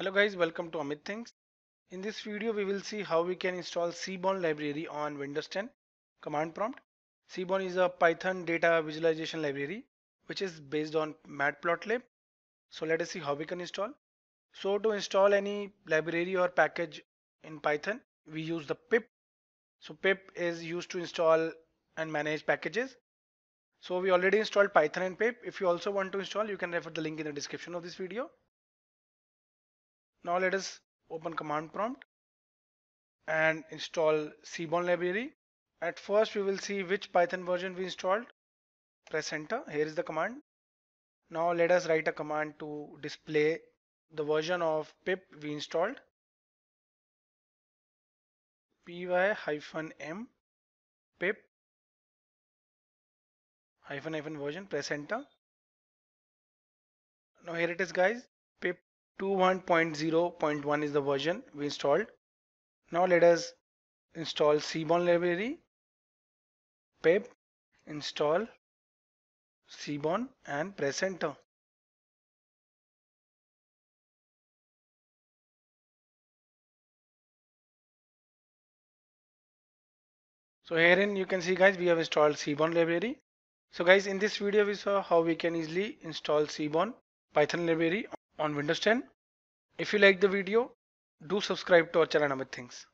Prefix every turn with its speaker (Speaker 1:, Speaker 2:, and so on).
Speaker 1: Hello guys, welcome to Amit Things. In this video we will see how we can install Seaborn library on Windows 10 command prompt. Seaborn is a Python data visualization library which is based on matplotlib. So let us see how we can install. So to install any library or package in Python we use the pip. So pip is used to install and manage packages. So we already installed Python and pip. If you also want to install you can refer the link in the description of this video. Now let us open command prompt and install Seaborn library. At first we will see which Python version we installed. Press enter. Here is the command. Now let us write a command to display the version of pip we installed. py-m
Speaker 2: pip hyphen hyphen version press
Speaker 1: enter now here it is guys pip 21.0.1 is the version we installed. Now let us install Seaborn library, pip install
Speaker 2: Seaborn and press enter.
Speaker 1: So herein you can see guys we have installed Seaborn library. So guys in this video we saw how we can easily install Seaborn Python library on Windows 10. If you like the video, do subscribe to our channel Amit Things.